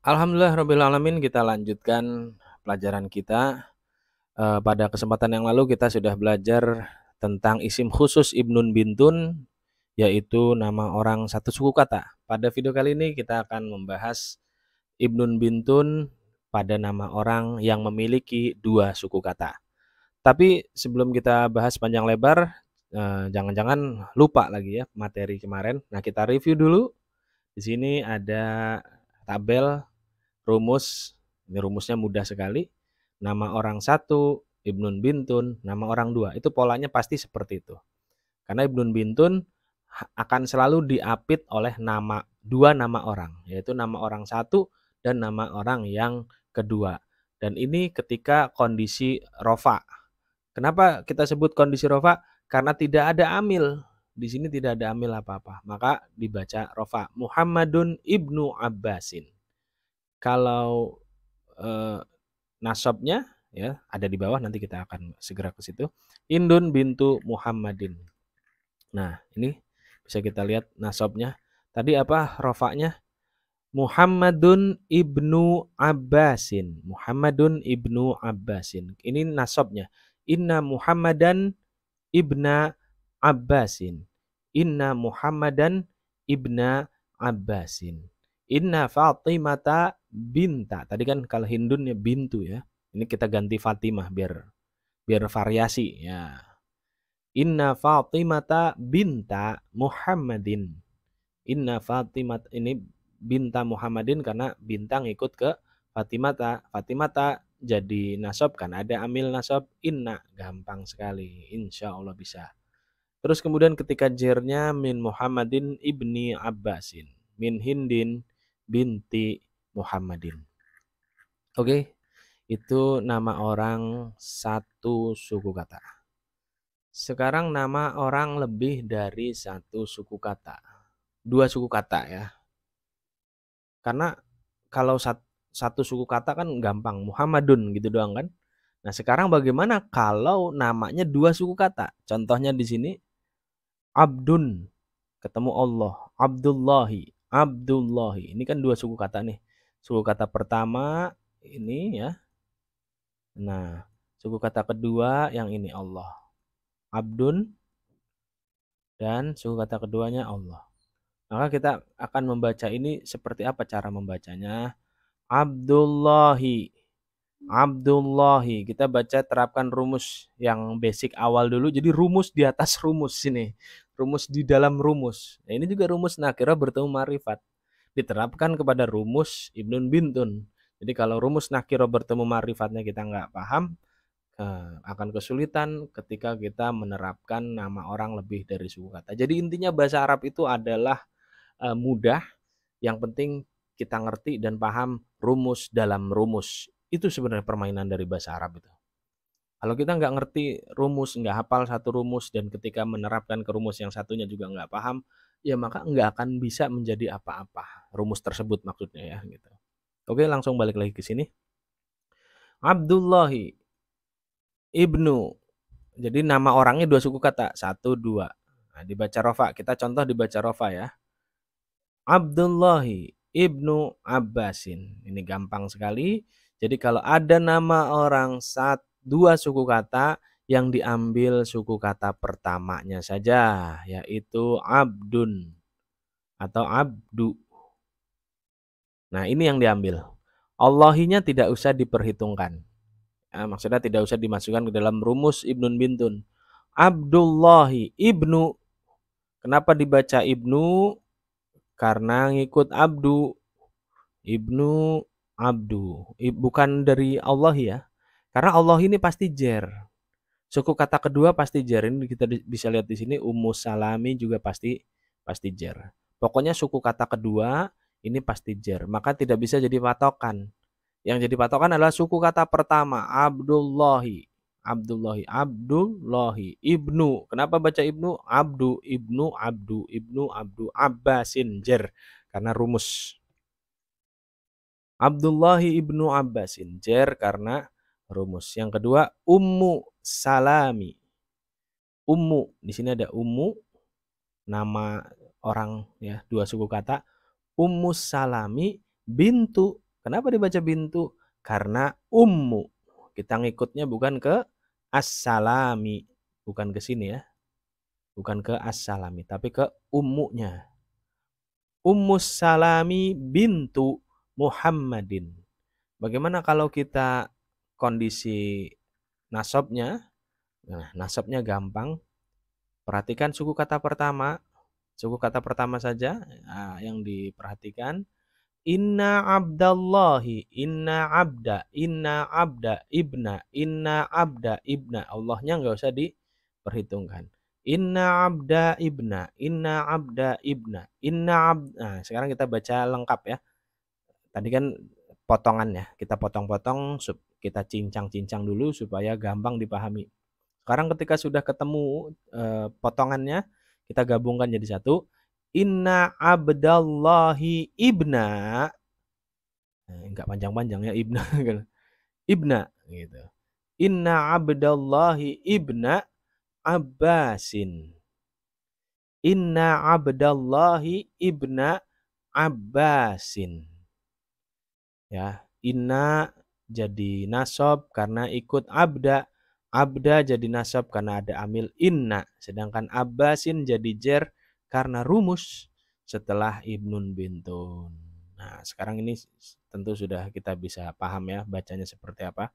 Alhamdulillah Rabbil Alamin kita lanjutkan pelajaran kita e, pada kesempatan yang lalu kita sudah belajar tentang isim khusus Ibnun Bintun yaitu nama orang satu suku kata pada video kali ini kita akan membahas Ibnun Bintun pada nama orang yang memiliki dua suku kata tapi sebelum kita bahas panjang lebar jangan eh, jangan-jangan lupa lagi ya materi kemarin nah kita review dulu di sini ada tabel rumus ini rumusnya mudah sekali nama orang satu Ibnun Bintun nama orang dua itu polanya pasti seperti itu karena Ibnun Bintun akan selalu diapit oleh nama dua nama orang yaitu nama orang satu dan nama orang yang kedua dan ini ketika kondisi rofa kenapa kita sebut kondisi rofa karena tidak ada amil di sini tidak ada amil apa-apa maka dibaca rofa Muhammadun ibnu Abbasin kalau uh, nasabnya ya ada di bawah nanti kita akan segera ke situ. Indun bintu Muhammadin. Nah, ini bisa kita lihat nasabnya. Tadi apa rofaknya? Muhammadun ibnu Abbasin. Muhammadun ibnu Abbasin. Ini nasabnya. Inna Muhammadan ibna Abbasin. Inna Muhammadan ibna Abbasin. Inna Fatimata Binta. Tadi kan kalau Hindunnya Bintu ya. Ini kita ganti Fatimah biar biar variasi ya. Inna Fatimata binta Muhammadin. Inna Fatimat ini binta Muhammadin karena bintang ikut ke Fatimata. Fatimata jadi nasab kan ada amil nasab inna gampang sekali insya Allah bisa. Terus kemudian ketika jernya min Muhammadin ibni Abbasin min Hindin binti Muhammadin. Oke, okay? itu nama orang satu suku kata. Sekarang nama orang lebih dari satu suku kata. Dua suku kata ya. Karena kalau satu suku kata kan gampang, Muhammadun gitu doang kan. Nah, sekarang bagaimana kalau namanya dua suku kata? Contohnya di sini Abdun ketemu Allah, Abdullahi, Abdullahi. Ini kan dua suku kata nih suku kata pertama ini ya. Nah, suku kata kedua yang ini Allah. Abdun dan suku kata keduanya Allah. Maka kita akan membaca ini seperti apa cara membacanya? Abdullahi. Abdullahi. Kita baca terapkan rumus yang basic awal dulu. Jadi rumus di atas rumus sini. Rumus di dalam rumus. Nah, ini juga rumus nakira bertemu marifat diterapkan kepada rumus Ibnun Bintun. Jadi kalau rumus nakiro bertemu marifatnya kita nggak paham, eh, akan kesulitan ketika kita menerapkan nama orang lebih dari suku kata. Jadi intinya bahasa Arab itu adalah eh, mudah, yang penting kita ngerti dan paham rumus dalam rumus. Itu sebenarnya permainan dari bahasa Arab itu. Kalau kita nggak ngerti rumus, nggak hafal satu rumus, dan ketika menerapkan ke rumus yang satunya juga nggak paham, ya maka nggak akan bisa menjadi apa-apa. Rumus tersebut maksudnya ya gitu. Oke, langsung balik lagi ke sini. Abdullahi ibnu. Jadi nama orangnya dua suku kata, satu dua. Nah, dibaca rofa. Kita contoh dibaca rofa ya. Abdullahi ibnu Abbasin. Ini gampang sekali. Jadi kalau ada nama orang saat dua suku kata, yang diambil suku kata pertamanya saja yaitu abdun atau abdu. Nah, ini yang diambil. Allahinya tidak usah diperhitungkan. Nah, maksudnya tidak usah dimasukkan ke dalam rumus Ibnun Bintun. Abdullahi Ibnu. Kenapa dibaca Ibnu? Karena ngikut Abdu. Ibnu Abdu. Bukan dari Allah ya. Karena Allah ini pasti jer. Suku kata kedua pasti jer. Ini kita bisa lihat di sini Ummu Salami juga pasti pasti jer. Pokoknya suku kata kedua ini pasti jer. Maka tidak bisa jadi patokan. Yang jadi patokan adalah suku kata pertama Abdullahi. Abdullahi, Abdullahi, Ibnu. Kenapa baca Ibnu? Abdu, Ibnu, Abdu, Ibnu, Abdu, Abbasin, jer. Karena rumus. Abdullahi Ibnu Abbasin, jer karena rumus. Yang kedua, Ummu Salami. Ummu, di sini ada Ummu, nama orang ya, dua suku kata. Ummu Salami bintu. Kenapa dibaca bintu? Karena Ummu. Kita ngikutnya bukan ke as bukan ke sini ya. Bukan ke as tapi ke Ummunya. Ummu Salami bintu Muhammadin. Bagaimana kalau kita kondisi nasabnya. Nah, nasabnya gampang. Perhatikan suku kata pertama. Suku kata pertama saja ah, yang diperhatikan. Inna abdallahi, inna abda, inna abda, ibna, inna abda, ibna. Allahnya nggak usah diperhitungkan. Inna abda ibna, inna abda ibna, inna abda. Nah, sekarang kita baca lengkap ya. Tadi kan potongannya, kita potong-potong sub kita cincang-cincang dulu supaya gampang dipahami. Sekarang ketika sudah ketemu eh, potongannya, kita gabungkan jadi satu. Inna abdallahi ibna. enggak eh, panjang-panjang ya ibna. Gitu. ibna gitu. Inna abdallahi ibna Abbasin. Inna abdallahi ibna Abbasin. Ya, inna jadi nasab karena ikut abda, abda jadi nasab karena ada amil inna, sedangkan abbasin jadi jer karena rumus setelah ibnun bintun. Nah, sekarang ini tentu sudah kita bisa paham ya bacanya seperti apa.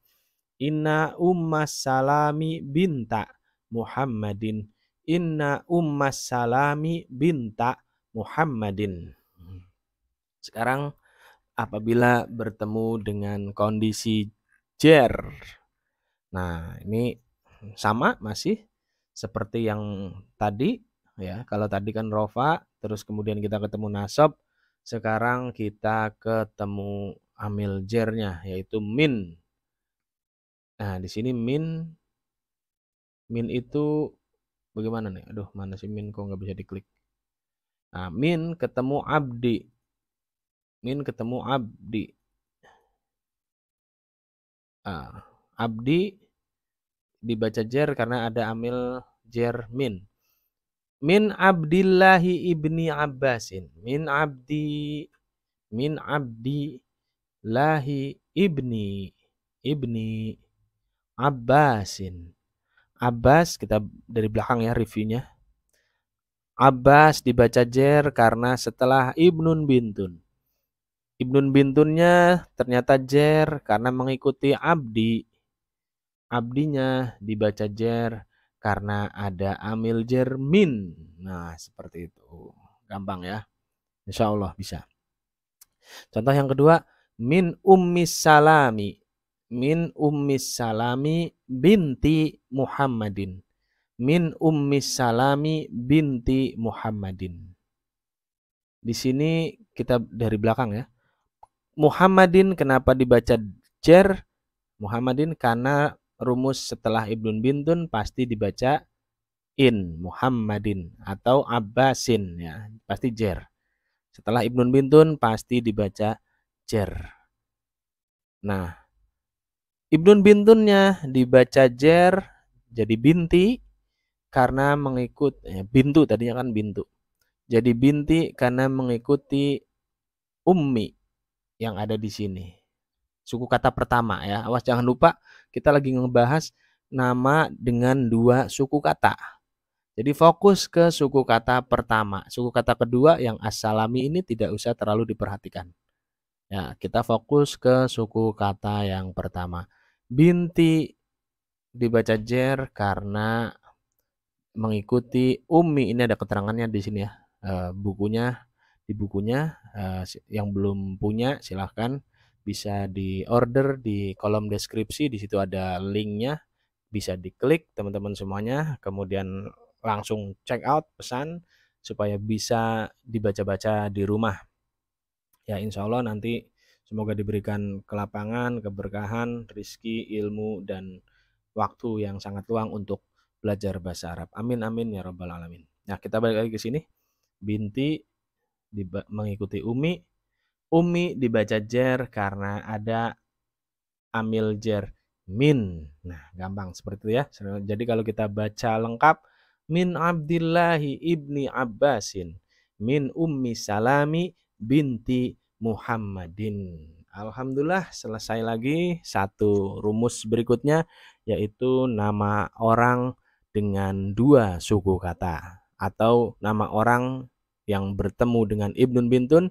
Inna ummas salami binta Muhammadin. Inna ummas salami binta Muhammadin. Hmm. Sekarang apabila bertemu dengan kondisi jer. Nah, ini sama masih seperti yang tadi ya. Kalau tadi kan rofa, terus kemudian kita ketemu nasab, sekarang kita ketemu amil jernya yaitu min. Nah, di sini min min itu bagaimana nih? Aduh, mana sih min kok nggak bisa diklik? Nah, min ketemu abdi. Min ketemu Abdi. Ah, Abdi dibaca jer karena ada amil jer min. Min Abdillahi ibni Abbasin. Min Abdi min Abdi lahi ibni ibni Abbasin. Abbas kita dari belakang ya reviewnya. Abbas dibaca jer karena setelah Ibnun bintun. Ibnun Bintunnya ternyata jer karena mengikuti abdi. Abdinya dibaca jer karena ada amil jermin. Nah, seperti itu. Gampang ya. Insya Allah bisa. Contoh yang kedua, min ummi salami. Min ummi salami binti Muhammadin. Min ummi salami binti Muhammadin. Di sini kita dari belakang ya. Muhammadin kenapa dibaca jer? Muhammadin karena rumus setelah ibnun Bintun pasti dibaca in Muhammadin atau Abbasin ya, pasti jer. Setelah ibnun Bintun pasti dibaca jer. Nah, ibnun Bintunnya dibaca jer jadi binti karena mengikut ya, bintu tadinya kan bintu. Jadi binti karena mengikuti ummi yang ada di sini. Suku kata pertama ya. Awas jangan lupa kita lagi ngebahas nama dengan dua suku kata. Jadi fokus ke suku kata pertama. Suku kata kedua yang asalami ini tidak usah terlalu diperhatikan. Ya, kita fokus ke suku kata yang pertama. Binti dibaca jer karena mengikuti umi. ini ada keterangannya di sini ya. Eh, bukunya di bukunya eh, yang belum punya silahkan bisa di order di kolom deskripsi di situ ada linknya bisa diklik teman-teman semuanya kemudian langsung check out pesan supaya bisa dibaca-baca di rumah ya insya Allah nanti semoga diberikan kelapangan keberkahan rizki ilmu dan waktu yang sangat luang untuk belajar bahasa Arab amin amin ya robbal alamin nah kita balik lagi ke sini binti mengikuti umi. Umi dibaca jer karena ada amil jer min. Nah, gampang seperti itu ya. Jadi kalau kita baca lengkap min Abdillahi ibni Abbasin min ummi Salami binti Muhammadin. Alhamdulillah selesai lagi satu rumus berikutnya yaitu nama orang dengan dua suku kata atau nama orang yang bertemu dengan Ibnu Bintun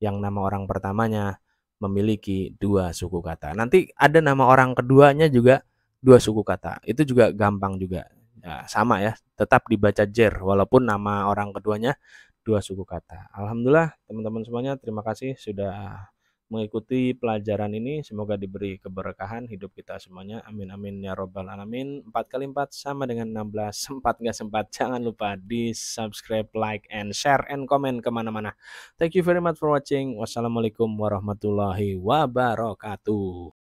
yang nama orang pertamanya memiliki dua suku kata. Nanti ada nama orang keduanya juga dua suku kata. Itu juga gampang juga. Ya, sama ya, tetap dibaca jer walaupun nama orang keduanya dua suku kata. Alhamdulillah teman-teman semuanya terima kasih sudah mengikuti pelajaran ini. Semoga diberi keberkahan hidup kita semuanya. Amin amin ya robbal alamin. 4 kali 4 sama dengan 16. Sempat nggak sempat. Jangan lupa di subscribe, like, and share, and comment kemana-mana. Thank you very much for watching. Wassalamualaikum warahmatullahi wabarakatuh.